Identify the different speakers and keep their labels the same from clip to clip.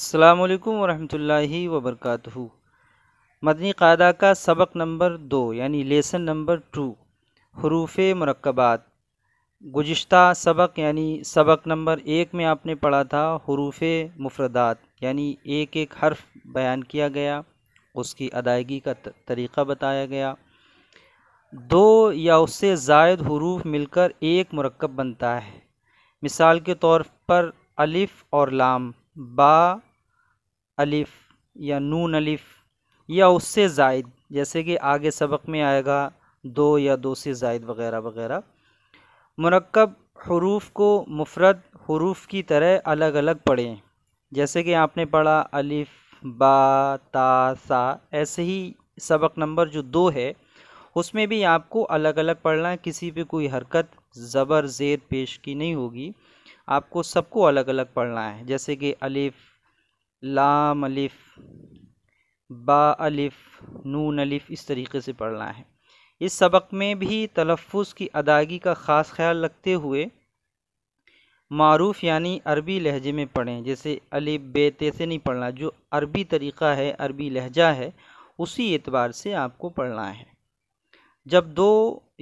Speaker 1: अल्लाम वरहमतुल्लि वबरक मदनी कायदा का सबक नंबर दो यानी लेसन नंबर टू हरूफ मरकबात गुज्त सबक यानी सबक नंबर एक में आपने पढ़ा था हरूफ मुफरदात यानी एक एक हर्फ बयान किया गया उसकी अदायगी का तरीक़ा बताया गया दो या उससे जायद हरूफ मिलकर एक मरकब बनता है मिसाल के तौर पर अलिफ़ और लाम बा अलिफ़ या नून अलिफ़ या उससे जायद जैसे कि आगे सबक में आएगा दो या दो से जायद वगैरह वगैरह मरकब हरूफ को मुफरत हरूफ की तरह अलग अलग पढ़ें जैसे कि आपने पढ़ा अलिफ़ बा ता सा ऐसे ही सबक नंबर जो दो है उसमें भी आपको अलग अलग पढ़ना है किसी पे कोई हरकत ज़बर ज़ेर पेश की नहीं होगी आपको सबको अलग अलग पढ़ना है जैसे कि अलिफ़ लाम अलिफ बा अलिफ नून अलिफ इस तरीके से पढ़ना है इस सबक में भी तलफ़ की अदायगी का ख़ास ख्याल रखते हुए मरूफ़ यानी अरबी लहजे में पढ़ें जैसे अलिफ बेते से नहीं पढ़ना जो अरबी तरीक़ा है अरबी लहजा है उसी एतबार से आपको पढ़ना है जब दो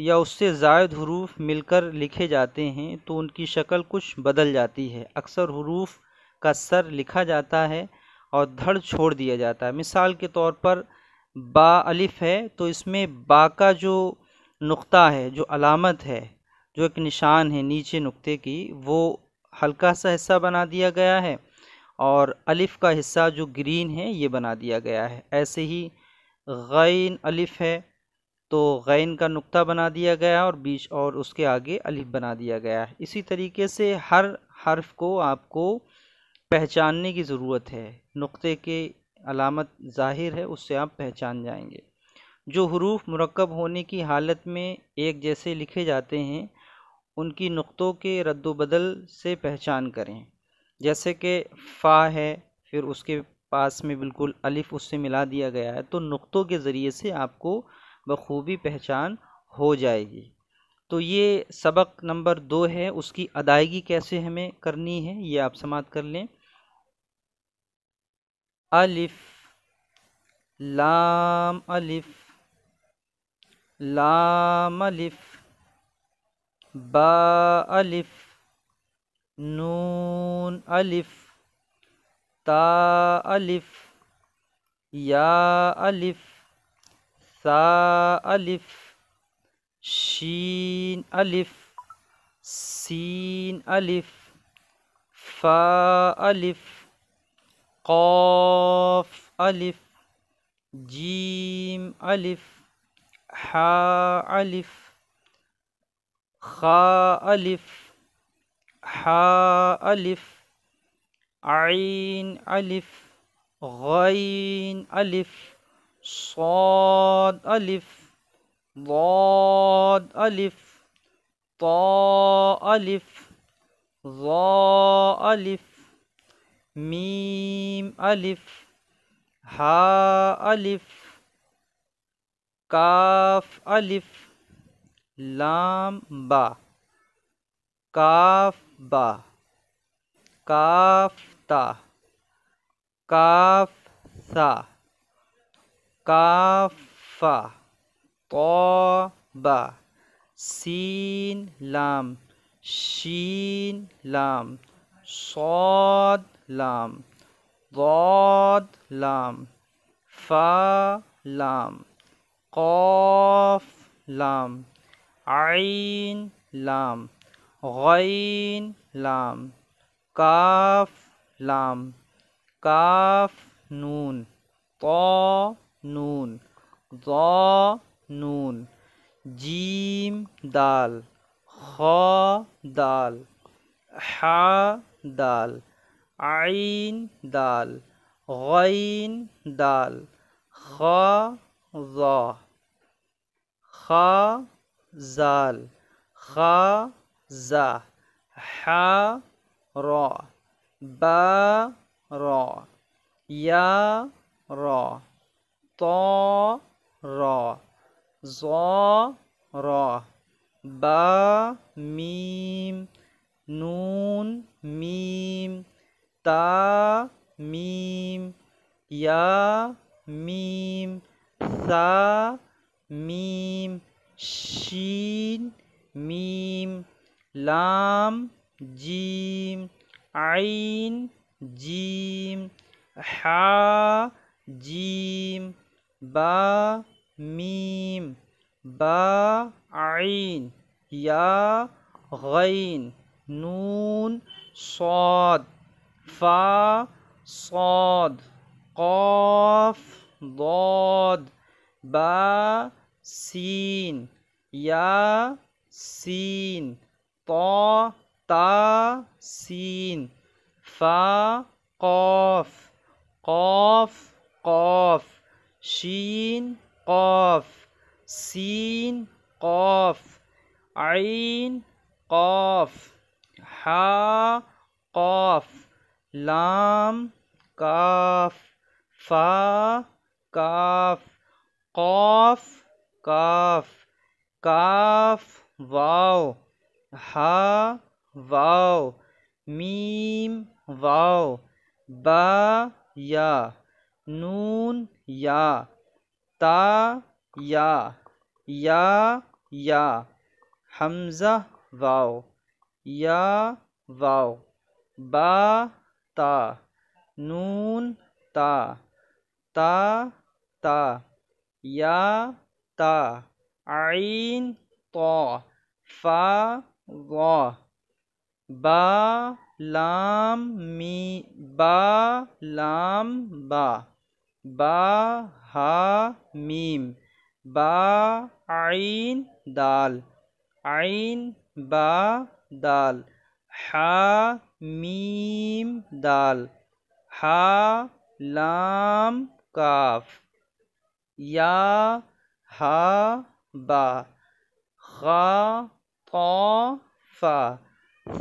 Speaker 1: या उससे जायद हरूफ मिलकर लिखे जाते हैं तो उनकी शक्ल कुछ बदल जाती है अक्सर हरूफ का सर लिखा जाता है और धड़ छोड़ दिया जाता है मिसाल के तौर पर बा अलिफ़ है तो इसमें बा का जो नुक्ता है जो अलामत है जो एक निशान है नीचे नुक्ते की वो हल्का सा हिस्सा बना दिया गया है और अलिफ़ का हिस्सा जो ग्रीन है ये बना दिया गया है ऐसे ही गैन अलिफ़ है तो गैन का नुक्ता बना दिया गया और बीच और उसके आगे अलिफ़ बना दिया गया है इसी तरीके से हर हर्फ को आपको पहचानने की ज़रूरत है नुक़े के अलामत ज़ाहिर है उससे आप पहचान जाएंगे जो हरूफ मरकब होने की हालत में एक जैसे लिखे जाते हैं उनकी नुक़ों के रद्दबदल से पहचान करें जैसे कि फ़ा है फिर उसके पास में बिल्कुल अलिफ़ उससे मिला दिया गया है तो नुक़ों के ज़रिए से आपको बखूबी पहचान हो जाएगी तो ये सबक नंबर दो है उसकी अदायगी कैसे हमें करनी है ये आप समाप्त कर लें अलिफ लाम अलिफ लाम अलिफ बा अलिफ नून अलिफ ता अलिफ या अलिफ सा अलिफ शीन अलिफ सीन अलिफ फ़ा अलिफ قاف ألف جيم ألف حاء ألف خاء ألف حاء ألف عين ألف غين ألف صاد ألف ضاد ألف طاء ألف ظاء ألف मीम अलिफ हा अलिफ काफ अलिफ लाम बा काफ बा काफ ता काफ सा काफ फा तो बा सीन लाम शीन लाम صاد لام ضاد لام فا لام قاف لام عين لام غين لام كاف لام كاف نون طا نون ضا نون جيم دال خا دال حا دال عين دال غين دال خا ظا خا زال خا زا حا را با را يا را طا را ظا را با ميم نون ميم تا ميم يا ميم ثا ميم شين ميم لام جيم عين جيم حا جيم با ميم با عين يا غين نون صاد فا صاد قاف ضاد با سين يا سين طا تا سين فا قاف قاف قاف شين قاف سين قاف عين قاف हा कौफ लाम काफ फा काफ कौफ काफ काफ वाओ हा वाओ मीम वाओ बा या नून या ता या या या हमज़ा वाओ يا واو با تا نون تا تا تا يا تا عين طا فا ظا با لام مي با لام با با ها ميم با عين دال عين با دال حميم دال ها لام كاف يا ها با خا طا فا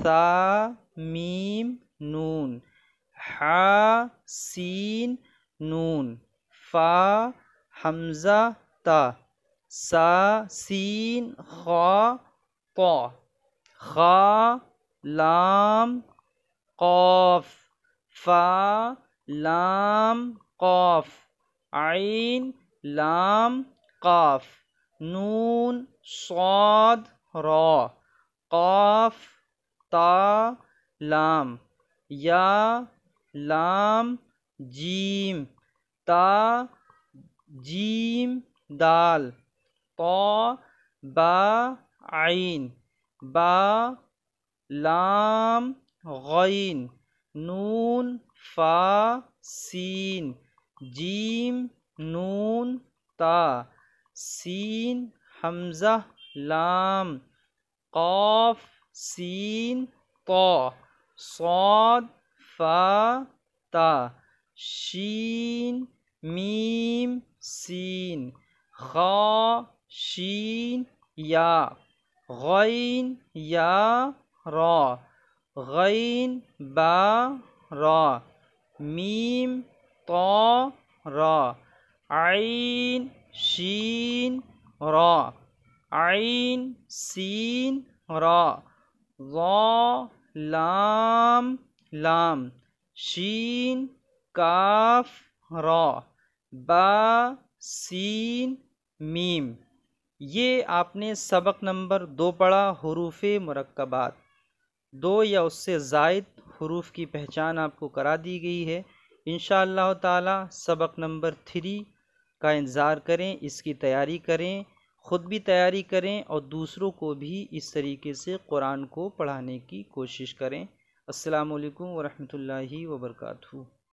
Speaker 1: ثا ميم نون ح سين نون فا حمزة تا سا سين خا طا خا لام قاف فا لام قاف عين لام قاف نون صاد را قاف تا لام يا لام جيم تا جيم دال طا با عين বা লাম গইন নুন ফা সিন জিম নুন তা সিন হামজা লাম কফ সিন ত সদ ফা তা شين মিম সিন خا شين ইয়া غین یا را غین با را میم تا را عین شین را عین سین را ظا لام لام شین کاف را با سین میم ये आपने सबक नंबर दो पढ़ा हरूफ मरकबात दो या उससे जायद हरूफ की पहचान आपको करा दी गई है इन ताला सबक नंबर थ्री का इंतज़ार करें इसकी तैयारी करें ख़ुद भी तैयारी करें और दूसरों को भी इस तरीके से कुरान को पढ़ाने की कोशिश करें अल्लाम वरहमल वर्का वबरकू